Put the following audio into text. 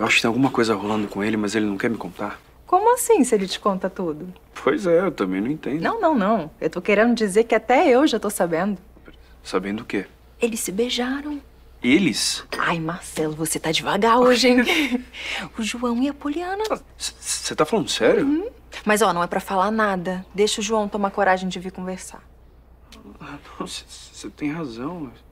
Eu acho que tem alguma coisa rolando com ele, mas ele não quer me contar. Como assim, se ele te conta tudo? Pois é, eu também não entendo. Não, não, não. Eu tô querendo dizer que até eu já tô sabendo. Sabendo o quê? Eles se beijaram. Eles? Ai, Marcelo, você tá devagar hoje, hein? o João e a Poliana. Ah, você tá falando sério? Uhum. Mas, ó, não é pra falar nada. Deixa o João tomar coragem de vir conversar. Ah, você tem razão. Mas...